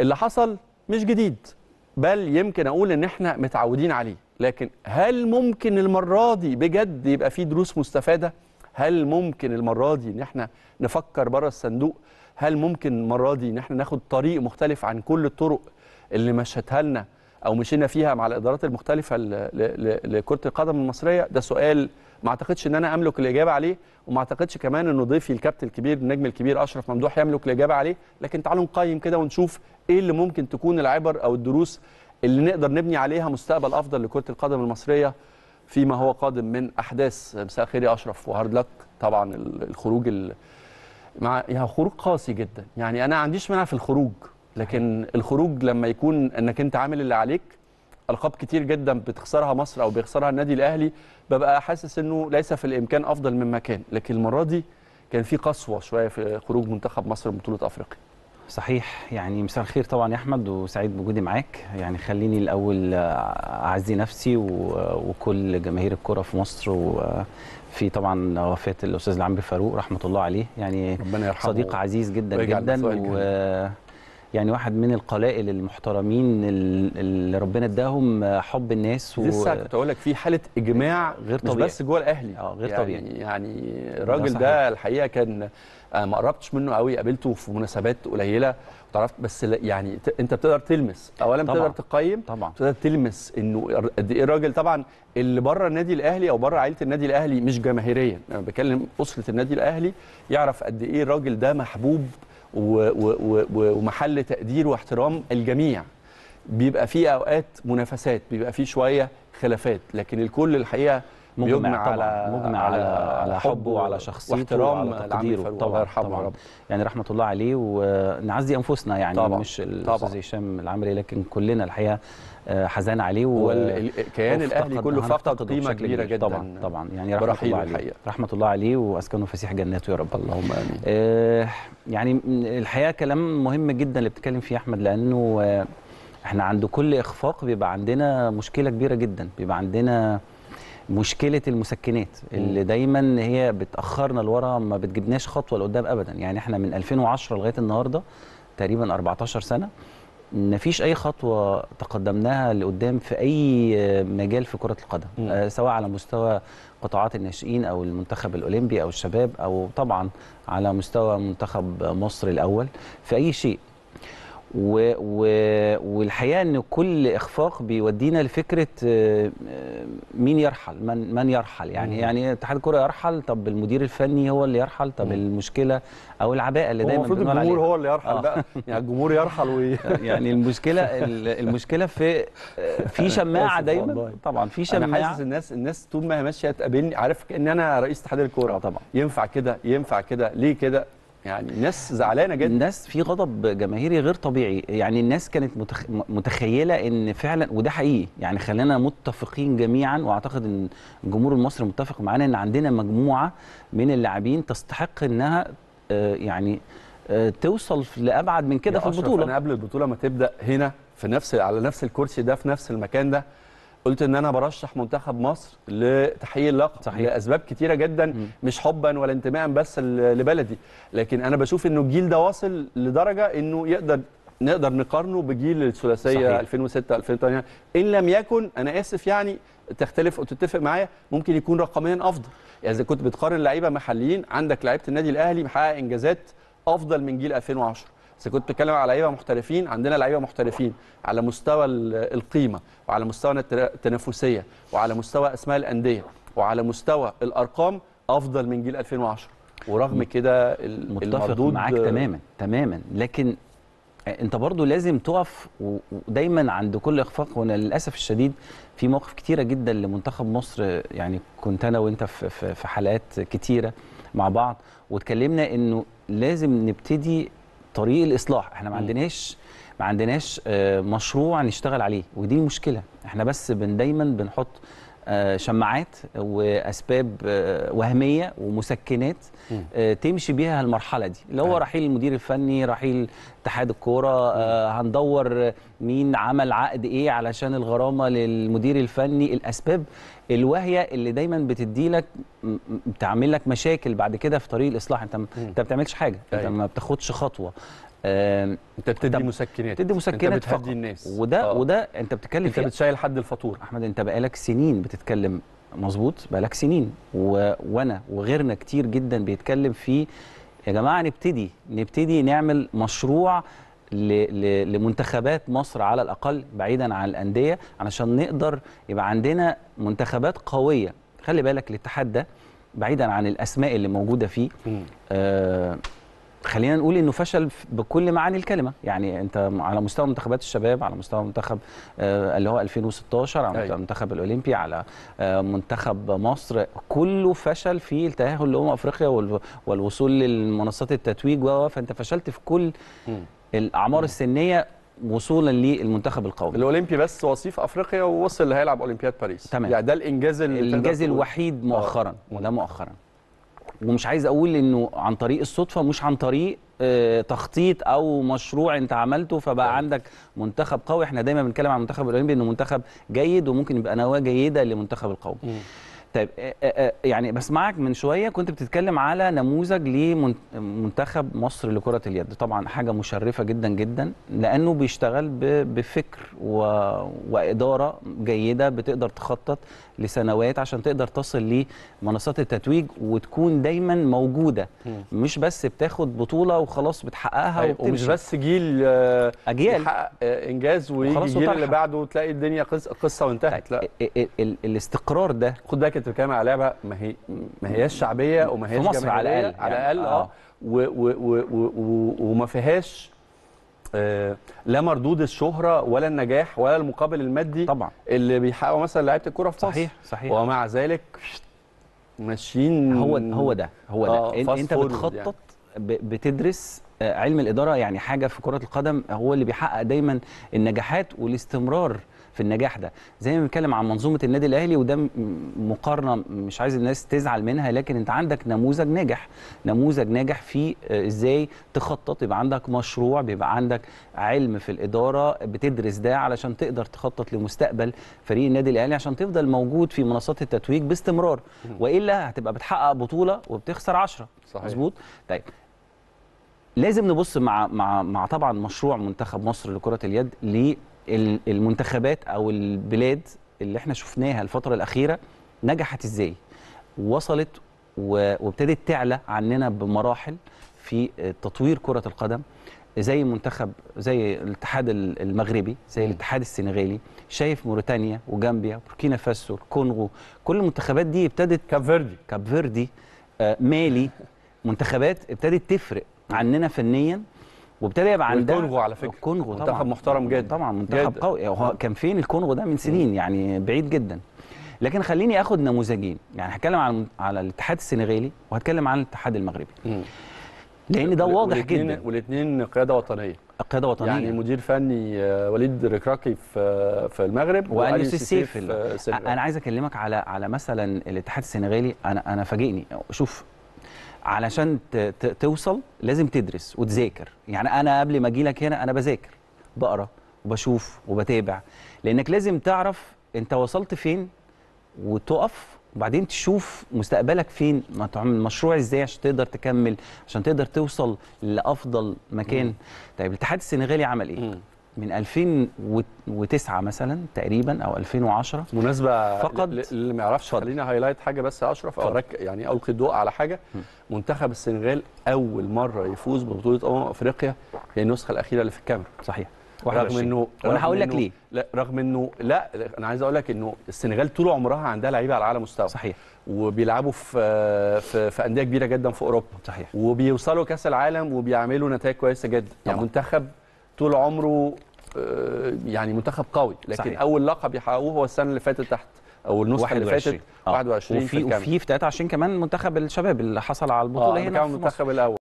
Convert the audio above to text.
اللي حصل مش جديد بل يمكن اقول ان احنا متعودين عليه لكن هل ممكن المره دي بجد يبقى في دروس مستفاده هل ممكن المره دي ان احنا نفكر بره الصندوق هل ممكن المره دي ان احنا ناخد طريق مختلف عن كل الطرق اللي مشتها لنا او مشينا فيها مع الادارات المختلفه لكره القدم المصريه ده سؤال ما اعتقدش ان انا املك الاجابه عليه وما اعتقدش كمان ان ضيفي الكابتن الكبير النجم الكبير اشرف ممدوح يملك الاجابه عليه لكن تعالوا نقيم كده ونشوف ايه اللي ممكن تكون العبر او الدروس اللي نقدر نبني عليها مستقبل افضل لكره القدم المصريه فيما هو قادم من احداث مساء الخير يا اشرف وهارد لك طبعا الخروج مع يعني خروج قاسي جدا يعني انا ما عنديش مانع في الخروج لكن الخروج لما يكون انك انت عامل اللي عليك القاب كتير جدا بتخسرها مصر او بيخسرها النادي الاهلي ببقى حاسس انه ليس في الامكان افضل مما كان لكن المره دي كان في قسوه شويه في خروج منتخب مصر من بطوله افريقيا صحيح يعني مساء الخير طبعا يا احمد وسعيد بوجودي معاك يعني خليني الاول اعزي نفسي وكل جماهير الكره في مصر وفي طبعا وفاه الاستاذ العمري فاروق رحمه الله عليه يعني ربنا يرحمه صديق عزيز جدا جدا و... يعني واحد من القلائل المحترمين اللي ربنا اداهم حب الناس و... لسه كنت اقول لك في حاله اجماع غير طبيعي مش بس جوه الاهلي اه غير يعني طبيعي يعني, يعني الراجل ده, ده الحقيقه كان آه، ما قربتش منه قوي قابلته في مناسبات قليله وتعرفت بس يعني انت بتقدر تلمس اولا طبعا. بتقدر تقيم طبعا بتقدر تلمس انه قد ايه الراجل طبعا اللي بره النادي الاهلي او بره عائله النادي الاهلي مش جماهيريا انا يعني بكلم اسره النادي الاهلي يعرف قد ايه الراجل ده محبوب ومحل تقدير واحترام الجميع بيبقى فيه اوقات منافسات بيبقى فيه شويه خلافات لكن الكل الحقيقه مجمع على مجمع على على حبه وعلى شخصيته واحترام تقديره طبعا الله يرحمه طبعا يعني رحمه الله عليه ونعزي انفسنا يعني طبعا مش الاستاذ هشام العمري لكن كلنا الحقيقه آه، حزان عليه والكيان الاهلي كله فقد قيمه كبيره جدا طبعا طبعا يعني رحمه الله عليه رحمه الله عليه واسكنه فسيح جناته يا رب اللهم امين آه يعني الحقيقه كلام مهم جدا اللي بتتكلم فيه احمد لانه آه، احنا عند كل اخفاق بيبقى عندنا مشكله كبيره جدا بيبقى عندنا مشكله المسكنات اللي دايما هي بتاخرنا لورا ما بتجيبناش خطوه لقدام ابدا يعني احنا من 2010 لغايه النهارده تقريبا 14 سنه مفيش اي خطوه تقدمناها لقدام في اي مجال في كره القدم آه سواء على مستوى قطاعات الناشئين او المنتخب الاولمبي او الشباب او طبعا على مستوى منتخب مصر الاول في اي شيء و و والحقيقه ان كل اخفاق بيودينا لفكره آه، آه، مين يرحل من من يرحل يعني يعني اتحاد الكره يرحل طب المدير الفني هو اللي يرحل طب مم. المشكله او العباءه اللي دايما المفروض الجمهور هو اللي يرحل آه. بقى يعني الجمهور يرحل وي... يعني المشكله المشكله في آه، في شماعه دايما طبعا في شماعه انا حاسس الناس الناس طول ما هي ماشيه تقابلني عارف ان انا رئيس اتحاد الكوره طبعا ينفع كده ينفع كده ليه كده يعني الناس زعلانه جدا الناس في غضب جماهيري غير طبيعي يعني الناس كانت متخيله ان فعلا وده حقيقي يعني خلينا متفقين جميعا واعتقد ان الجمهور المصري متفق معانا ان عندنا مجموعه من اللاعبين تستحق انها آه، يعني آه، توصل لابعد من كده في البطوله انا قبل البطوله ما تبدا هنا في نفس على نفس الكرسي ده في نفس المكان ده قلت ان انا برشح منتخب مصر لتحقيق اللقب صحيح. لاسباب كتيره جدا م. مش حبا ولا انتماء بس لبلدي لكن انا بشوف انه الجيل ده واصل لدرجه انه يقدر نقدر نقارنه بجيل الثلاثيه 2006 2008 ان لم يكن انا اسف يعني تختلف او تتفق معايا ممكن يكون رقميا افضل يعني اذا كنت بتقارن لعيبه محليين عندك لعيبه النادي الاهلي محقق انجازات افضل من جيل 2010 بس كنت بتكلم على لعيبه محترفين عندنا لعيبه محترفين على مستوى القيمه وعلى مستوى التنافسيه وعلى مستوى اسماء الانديه وعلى مستوى الارقام افضل من جيل 2010 ورغم كده متفق معاك تماما تماما لكن انت برضو لازم تقف ودايما عند كل اخفاق وانا للاسف الشديد في مواقف كتيره جدا لمنتخب مصر يعني كنت انا وانت في حلقات كتيره مع بعض واتكلمنا انه لازم نبتدي طريق الاصلاح احنا ما عندناش ما عندناش آه، مشروع نشتغل عليه ودي مشكله احنا بس بن دايما بنحط آه، شماعات واسباب آه، وهميه ومسكنات آه، تمشي بيها المرحله دي اللي هو نعم. رحيل المدير الفني رحيل اتحاد الكوره هندور مين عمل عقد ايه علشان الغرامه للمدير الفني الاسباب الواهيه اللي دايما بتدي لك بتعمل لك مشاكل بعد كده في طريق الاصلاح انت انت ما بتعملش حاجه انت أيوة. ما بتاخدش خطوه انت بتدي مسكنات بتدي مسكنات انت بتهدي الناس وده أوه. وده انت بتتكلم انت بتشيل حد الفاتوره احمد انت بقالك سنين بتتكلم مظبوط بقالك سنين و... وانا وغيرنا كتير جدا بيتكلم في يا جماعه نبتدي نبتدي نعمل مشروع ل... ل... لمنتخبات مصر على الاقل بعيدا عن الانديه علشان نقدر يبقى عندنا منتخبات قويه خلي بالك الاتحاد ده بعيدا عن الاسماء اللي موجوده فيه خلينا نقول انه فشل بكل معاني الكلمه يعني انت على مستوى منتخبات الشباب على مستوى منتخب آه، اللي هو 2016 على مستوى أيوة. منتخب الاولمبي على آه، منتخب مصر كله فشل في التاهل لامم افريقيا والوصول للمنصات التتويج و فانت فشلت في كل الاعمار السنيه وصولا للمنتخب القومي الاولمبي بس وصيف افريقيا ووصل اللي هيلعب اولمبياد باريس تمام يعني ده الانجاز الانجاز الوحيد مؤخرا آه. وده مؤخرا ومش عايز اقول انه عن طريق الصدفه مش عن طريق آه، تخطيط او مشروع انت عملته فبقى أوه. عندك منتخب قوي احنا دايما بنتكلم عن المنتخب الاولمبي انه منتخب جيد وممكن يبقى نواه جيده لمنتخب القومي طيب آه، آه، آه، يعني بسمعك من شويه كنت بتتكلم على نموذج لمنتخب مصر لكره اليد طبعا حاجه مشرفه جدا جدا لانه بيشتغل بفكر و... واداره جيده بتقدر تخطط لسنوات عشان تقدر تصل لمنصات التتويج وتكون دايما موجوده مش بس بتاخد بطوله وخلاص بتحققها أيوة ومش بس جيل اجيال يحقق انجاز ويجي الجيل اللي بعده وتلاقي الدنيا قصه وانتهت طيب، لا الاستقرار ده خد بالك انت بتتكلم على لعبه ما هي ما هياش شعبيه وما هياش في مصر على الاقل على يعني. الاقل اه, آه. وما فيهاش آه، لا مردود الشهره ولا النجاح ولا المقابل المادي طبعا اللي بيحققه مثلا لعيبه الكوره في مصر صحيح صحيح ومع ذلك ماشيين هو هو ده هو ده آه انت بتخطط يعني. بتدرس آه، علم الاداره يعني حاجه في كره القدم هو اللي بيحقق دايما النجاحات والاستمرار في النجاح ده زي ما بنتكلم عن منظومه النادي الاهلي وده مقارنه مش عايز الناس تزعل منها لكن انت عندك نموذج ناجح نموذج ناجح في آه، ازاي تخطط يبقى عندك مشروع بيبقى عندك علم في الاداره بتدرس ده علشان تقدر تخطط لمستقبل فريق النادي الاهلي عشان تفضل موجود في منصات التتويج باستمرار والا هتبقى بتحقق بطوله وبتخسر 10 مظبوط طيب لازم نبص مع مع مع طبعا مشروع منتخب مصر لكره اليد ليه المنتخبات او البلاد اللي احنا شفناها الفتره الاخيره نجحت ازاي وصلت وابتدت تعلى عننا بمراحل في تطوير كره القدم زي منتخب زي الاتحاد المغربي زي الاتحاد السنغالي شايف موريتانيا وجامبيا بوركينا فاسو الكونغو كل المنتخبات دي ابتدت كاب فيردي كاب فيردي آه، مالي منتخبات ابتدت تفرق عننا فنيا وابتدى يبقى عندها الكونغو على فكره الكونغو منتخب محترم جدا طبعا منتخب جد. قوي هو نعم. كان فين الكونغو ده من سنين يعني بعيد جدا لكن خليني اخد نموذجين يعني هتكلم على على الاتحاد السنغالي وهتكلم عن الاتحاد المغربي لان ده واضح والاتنين جدا والاثنين قياده وطنيه قياده وطنيه يعني مدير فني آه، وليد ركراكي في آه، في المغرب وعلي السيف انا عايز اكلمك على على مثلا الاتحاد السنغالي انا انا فاجئني شوف علشان توصل لازم تدرس وتذاكر يعني انا قبل ما اجي لك هنا انا بذاكر بقرا وبشوف وبتابع لانك لازم تعرف انت وصلت فين وتقف وبعدين تشوف مستقبلك فين ما تعمل مشروع ازاي عشان تقدر تكمل عشان تقدر توصل لافضل مكان مم. طيب الاتحاد السنغالي عمل ايه مم. من 2009 مثلا تقريبا او 2010 مناسبه فقط اللي ما يعرفش خليني هايلايت حاجه بس يا اشرف او يعني القي الضوء على حاجه منتخب السنغال اول مره يفوز ببطوله امم افريقيا هي النسخه الاخيره اللي في الكاميرون صحيح رغم انه وانا هقول لك ليه لا رغم انه لا انا عايز اقول لك انه السنغال طول عمرها عندها لعيبه على اعلى مستوى صحيح وبيلعبوا في في, في انديه كبيره جدا في اوروبا صحيح وبيوصلوا كاس العالم وبيعملوا نتائج كويسه جدا يعني منتخب طول عمره آه، يعني منتخب قوي لكن صحيح. اول لقب يحققوه هو السنه اللي فاتت تحت او النسخه اللي فاتت 21 وفي في 23 وفي في 23 كمان منتخب الشباب اللي حصل على البطوله آه هنا في منتخب الاول